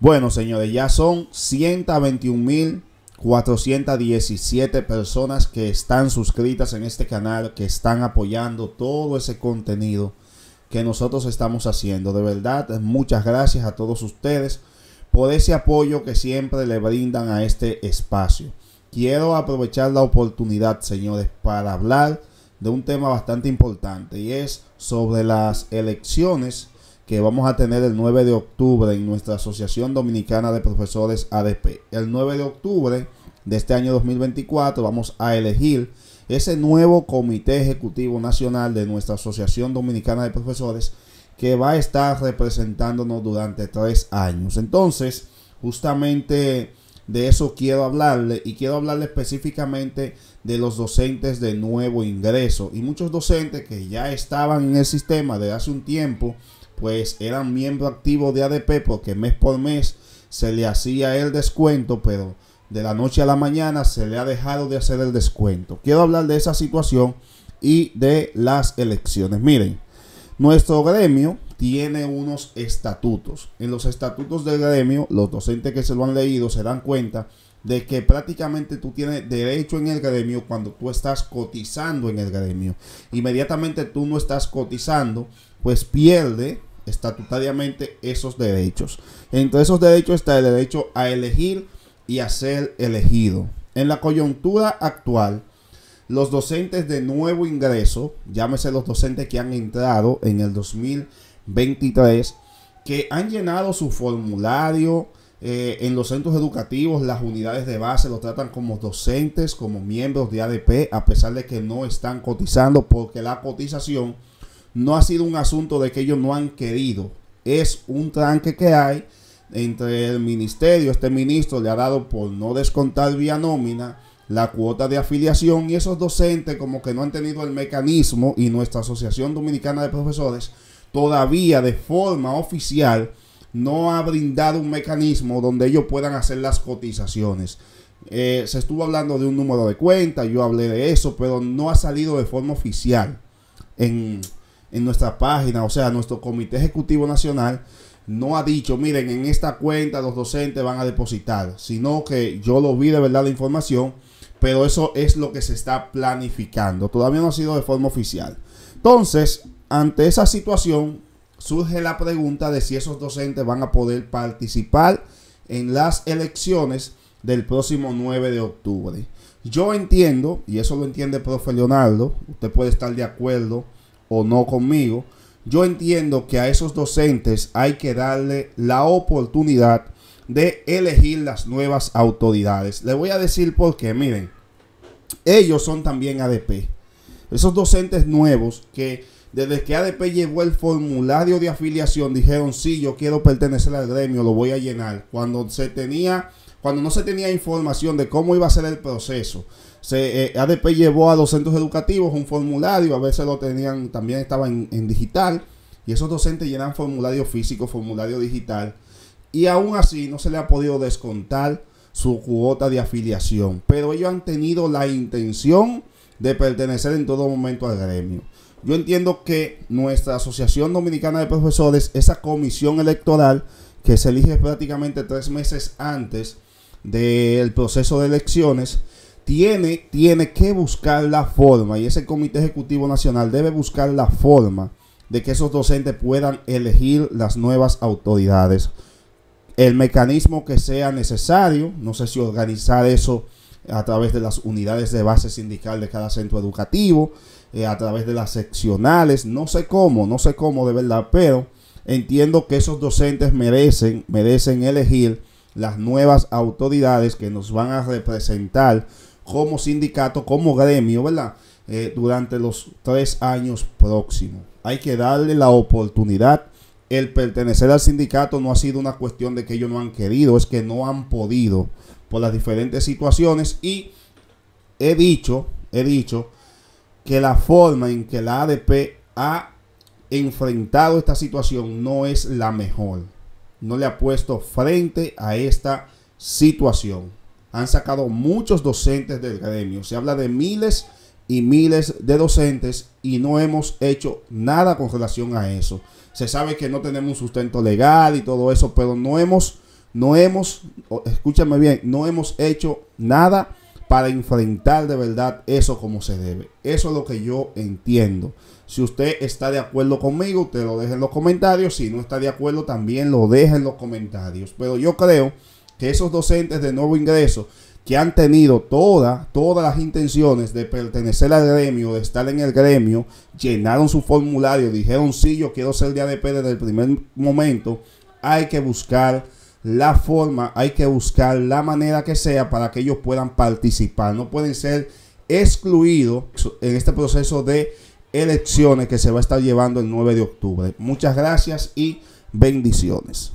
Bueno, señores, ya son 121.417 personas que están suscritas en este canal, que están apoyando todo ese contenido que nosotros estamos haciendo. De verdad, muchas gracias a todos ustedes por ese apoyo que siempre le brindan a este espacio. Quiero aprovechar la oportunidad, señores, para hablar de un tema bastante importante y es sobre las elecciones que vamos a tener el 9 de octubre en nuestra Asociación Dominicana de Profesores ADP. El 9 de octubre de este año 2024 vamos a elegir ese nuevo Comité Ejecutivo Nacional de nuestra Asociación Dominicana de Profesores que va a estar representándonos durante tres años. Entonces, justamente de eso quiero hablarle y quiero hablarle específicamente de los docentes de nuevo ingreso y muchos docentes que ya estaban en el sistema de hace un tiempo pues eran miembro activo de ADP porque mes por mes se le hacía el descuento, pero de la noche a la mañana se le ha dejado de hacer el descuento. Quiero hablar de esa situación y de las elecciones. Miren, nuestro gremio tiene unos estatutos. En los estatutos del gremio, los docentes que se lo han leído se dan cuenta de que prácticamente tú tienes derecho en el gremio cuando tú estás cotizando en el gremio. Inmediatamente tú no estás cotizando, pues pierde estatutariamente esos derechos. Entre esos derechos está el derecho a elegir y a ser elegido. En la coyuntura actual, los docentes de nuevo ingreso, llámese los docentes que han entrado en el 2023, que han llenado su formulario eh, en los centros educativos, las unidades de base lo tratan como docentes, como miembros de ADP, a pesar de que no están cotizando, porque la cotización no ha sido un asunto de que ellos no han querido. Es un tranque que hay entre el ministerio, este ministro le ha dado por no descontar vía nómina la cuota de afiliación y esos docentes como que no han tenido el mecanismo y nuestra Asociación Dominicana de Profesores todavía de forma oficial no ha brindado un mecanismo donde ellos puedan hacer las cotizaciones. Eh, se estuvo hablando de un número de cuenta, yo hablé de eso, pero no ha salido de forma oficial en, en nuestra página, o sea, nuestro Comité Ejecutivo Nacional no ha dicho, miren, en esta cuenta los docentes van a depositar, sino que yo lo vi de verdad la información, pero eso es lo que se está planificando. Todavía no ha sido de forma oficial. Entonces, ante esa situación, surge la pregunta de si esos docentes van a poder participar en las elecciones del próximo 9 de octubre. Yo entiendo, y eso lo entiende el profe Leonardo, usted puede estar de acuerdo o no conmigo, yo entiendo que a esos docentes hay que darle la oportunidad de elegir las nuevas autoridades. Le voy a decir por qué, miren, ellos son también ADP. Esos docentes nuevos que desde que ADP llevó el formulario de afiliación dijeron, sí, yo quiero pertenecer al gremio, lo voy a llenar. Cuando se tenía cuando no se tenía información de cómo iba a ser el proceso. Se, eh, ADP llevó a los centros educativos un formulario, a veces lo tenían, también estaba en, en digital, y esos docentes llenan formulario físico, formulario digital, y aún así no se le ha podido descontar su cuota de afiliación, pero ellos han tenido la intención de pertenecer en todo momento al gremio. Yo entiendo que nuestra Asociación Dominicana de Profesores, esa comisión electoral que se elige prácticamente tres meses antes, del proceso de elecciones, tiene, tiene que buscar la forma, y ese Comité Ejecutivo Nacional debe buscar la forma de que esos docentes puedan elegir las nuevas autoridades. El mecanismo que sea necesario, no sé si organizar eso a través de las unidades de base sindical de cada centro educativo, eh, a través de las seccionales, no sé cómo, no sé cómo de verdad, pero entiendo que esos docentes merecen, merecen elegir las nuevas autoridades que nos van a representar como sindicato, como gremio, ¿verdad? Eh, durante los tres años próximos. Hay que darle la oportunidad. El pertenecer al sindicato no ha sido una cuestión de que ellos no han querido, es que no han podido por las diferentes situaciones. Y he dicho, he dicho que la forma en que la ADP ha enfrentado esta situación no es la mejor no le ha puesto frente a esta situación. Han sacado muchos docentes del gremio. Se habla de miles y miles de docentes y no hemos hecho nada con relación a eso. Se sabe que no tenemos un sustento legal y todo eso, pero no hemos, no hemos, escúchame bien, no hemos hecho nada para enfrentar de verdad eso como se debe. Eso es lo que yo entiendo. Si usted está de acuerdo conmigo, usted lo deja en los comentarios. Si no está de acuerdo, también lo deja en los comentarios. Pero yo creo que esos docentes de nuevo ingreso que han tenido todas todas las intenciones de pertenecer al gremio, de estar en el gremio, llenaron su formulario, dijeron sí, yo quiero ser de ADP desde el primer momento, hay que buscar la forma, hay que buscar la manera que sea para que ellos puedan participar. No pueden ser excluidos en este proceso de elecciones que se va a estar llevando el 9 de octubre. Muchas gracias y bendiciones.